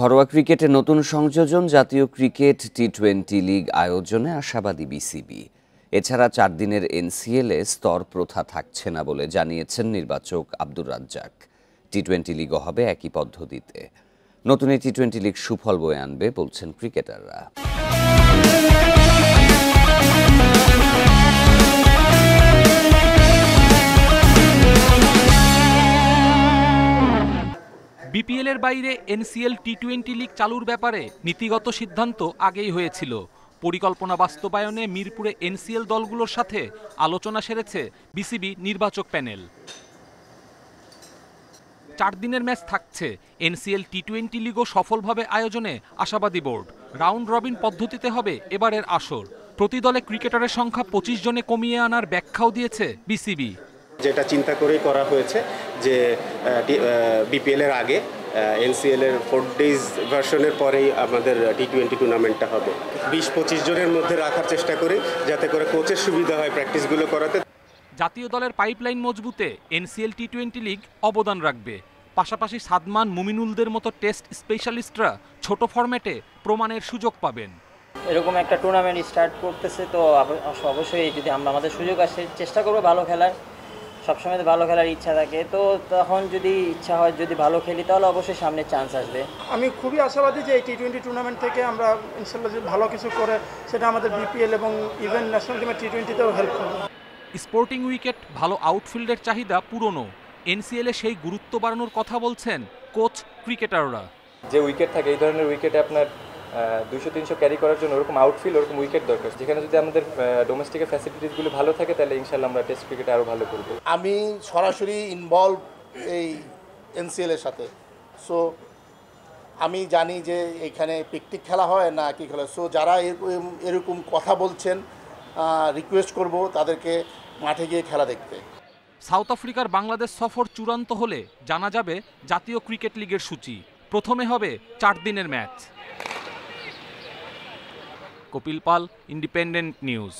ঘরোয়া ক্রিকেটে নতুন সংযোজন জাতীয় ক্রিকেট টি টোয়েন্টি লিগ আয়োজনে আশাবাদী বিসিবি এছাড়া চার দিনের এনসিএলে স্তর প্রথা থাকছে না বলে জানিয়েছেন নির্বাচক আব্দুর রাজ্জাক টি টোয়েন্টি লিগও হবে একই পদ্ধতিতে নতুন এই টি টোয়েন্টি লিগ সুফল বয়ে আনবে বলছেন ক্রিকেটাররা বিপিএলের বাইরে এনসিএল টি টোয়েন্টি লিগ চালুর ব্যাপারে নীতিগত সিদ্ধান্ত আগেই হয়েছিল পরিকল্পনা বাস্তবায়নে মিরপুরে এনসিএল দলগুলোর সাথে আলোচনা সেরেছে বিসিবি নির্বাচক প্যানেল চার দিনের ম্যাচ থাকছে এনসিএল টি টোয়েন্টি লিগও সফলভাবে আয়োজনে আশাবাদী বোর্ড রাউন্ড রবিন পদ্ধতিতে হবে এবারের আসর প্রতি দলে ক্রিকেটারের সংখ্যা পঁচিশ জনে কমিয়ে আনার ব্যাখ্যাও দিয়েছে বিসিবি যেটা চিন্তা করেই করা হয়েছে যে বিপিএলের আগে এনসিএলের ফোর ডেজ ভার্সনের পরেই আমাদের টি টোয়েন্টি টুর্নামেন্টটা হবে বিশ পঁচিশ জনের মধ্যে রাখার চেষ্টা করি যাতে করে কোচের সুবিধা হয় প্র্যাকটিসগুলো করাতে জাতীয় দলের পাইপলাইন মজবুতে এনসিএল টি টোয়েন্টি লিগ অবদান রাখবে পাশাপাশি সাদমান মুমিনুলদের মতো টেস্ট স্পেশালিস্টরা ছোট ফরম্যাটে প্রমাণের সুযোগ পাবেন এরকম একটা টুর্নামেন্ট স্টার্ট করতেছে তো অবশ্যই যদি আমরা আমাদের সুযোগ আসে চেষ্টা করবো ভালো খেলার সবসময় তো ভালো খেলার ইচ্ছা থাকে তো তখন যদি ইচ্ছা হয় যদি ভালো খেলি তাহলে অবশ্যই সামনে চান্স আসবে আমি খুবই আশাবাদী যে এই টি টোয়েন্টি টুর্নামেন্ট থেকে আমরা ইনশাল্লাহ যদি ভালো কিছু করে সেটা আমাদের বিপিএল এবং ইভেন ন্যাশনাল টিমের টি টোয়েন্টিতেও হেল্প করবে স্পোর্টিং উইকেট ভালো আউটফিল্ডের চাহিদা পুরনো এনসিএলে সেই গুরুত্ব বাড়ানোর কথা বলছেন কোচ ক্রিকেটাররা যে উইকেট থাকে এই ধরনের উইকেটে আপনার দুশো তিনশো ক্যারি করার জন্য ওরকম আউটফিল ওরকম উইকেট দরকার যেখানে যদি আমাদের ডোমেস্টিকের ফ্যাসিলিটিসগুলো ভালো থাকে তাহলে ইনশাল্লাহ আমরা টেস্ট ক্রিকেটে আরও ভালো করব আমি সরাসরি ইনভলভ এই এনসিএলের সাথে সো আমি জানি যে এখানে পিকনিক খেলা হয় না কি খেলা সো যারা এরকম কথা বলছেন রিকোয়েস্ট করব তাদেরকে মাঠে গিয়ে খেলা দেখতে সাউথ আফ্রিকার বাংলাদেশ সফর চূড়ান্ত হলে জানা যাবে জাতীয় ক্রিকেট লিগের সূচি প্রথমে হবে চার দিনের match Kapil Pal independent news